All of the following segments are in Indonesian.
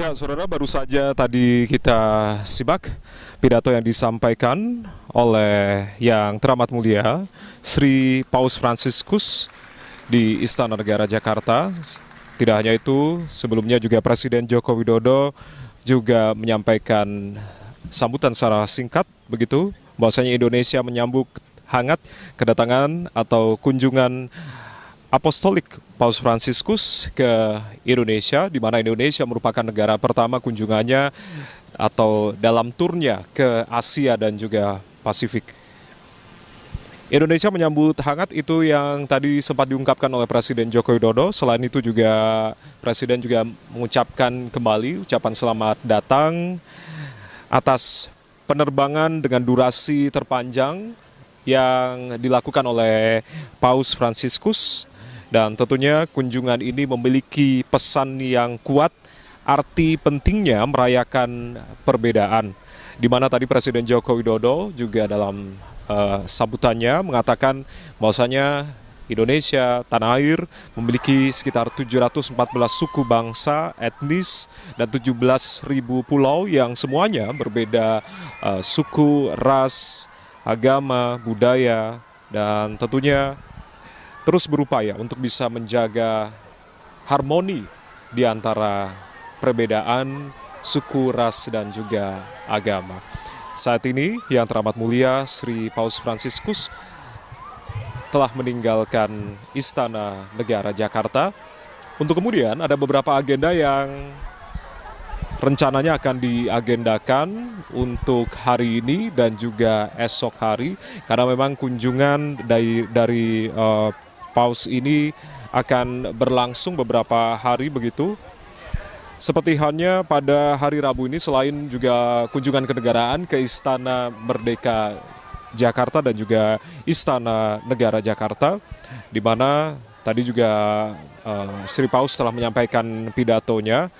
Ya, saudara, baru saja tadi kita simak pidato yang disampaikan oleh Yang Teramat Mulia Sri Paus Franciscus di Istana Negara Jakarta tidak hanya itu, sebelumnya juga Presiden Joko Widodo juga menyampaikan sambutan secara singkat begitu bahwasanya Indonesia menyambut hangat kedatangan atau kunjungan apostolik Paus Fransiskus ke Indonesia di mana Indonesia merupakan negara pertama kunjungannya atau dalam turnya ke Asia dan juga Pasifik. Indonesia menyambut hangat itu yang tadi sempat diungkapkan oleh Presiden Joko Widodo. Selain itu juga Presiden juga mengucapkan kembali ucapan selamat datang atas penerbangan dengan durasi terpanjang yang dilakukan oleh Paus Franciscus dan tentunya kunjungan ini memiliki pesan yang kuat arti pentingnya merayakan perbedaan di mana tadi Presiden Joko Widodo juga dalam uh, sambutannya mengatakan bahwasanya Indonesia, tanah air, memiliki sekitar 714 suku bangsa, etnis, dan 17.000 pulau yang semuanya berbeda uh, suku, ras, agama, budaya, dan tentunya terus berupaya untuk bisa menjaga harmoni di antara perbedaan suku, ras, dan juga agama. Saat ini yang teramat mulia Sri Paus Franciscus telah meninggalkan Istana Negara Jakarta untuk kemudian ada beberapa agenda yang rencananya akan diagendakan untuk hari ini dan juga esok hari karena memang kunjungan dari dari uh, paus ini akan berlangsung beberapa hari begitu seperti halnya pada hari Rabu ini selain juga kunjungan kenegaraan ke Istana Merdeka Jakarta dan juga Istana Negara Jakarta di mana tadi juga uh, Sri Paus telah menyampaikan pidatonya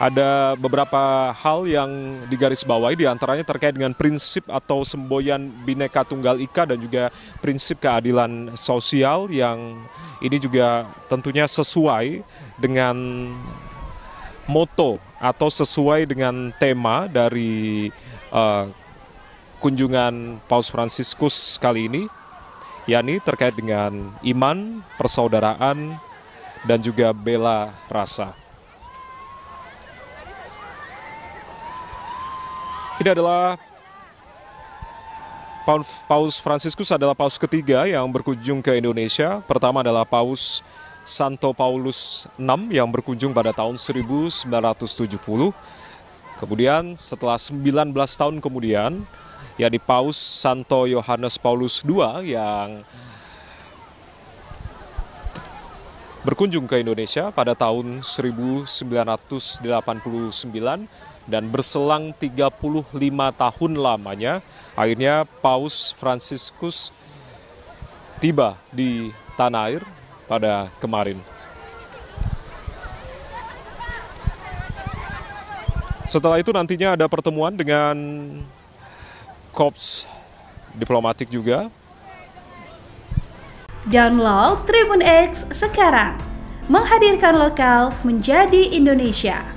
ada beberapa hal yang digarisbawahi diantaranya terkait dengan prinsip atau semboyan bineka tunggal ika dan juga prinsip keadilan sosial yang ini juga tentunya sesuai dengan moto atau sesuai dengan tema dari uh, kunjungan Paus Fransiskus kali ini, yakni terkait dengan iman, persaudaraan, dan juga bela rasa. Ini adalah Paus Fransiskus adalah paus ketiga yang berkunjung ke Indonesia. Pertama adalah Paus Santo Paulus VI yang berkunjung pada tahun 1970. Kemudian setelah 19 tahun kemudian, ya di Paus Santo Yohanes Paulus II yang berkunjung ke Indonesia pada tahun 1989 dan berselang 35 tahun lamanya, akhirnya Paus Franciscus tiba di tanah air pada kemarin. Setelah itu nantinya ada pertemuan dengan Korps Diplomatik juga. Download Tribun X sekarang. Menghadirkan lokal menjadi Indonesia.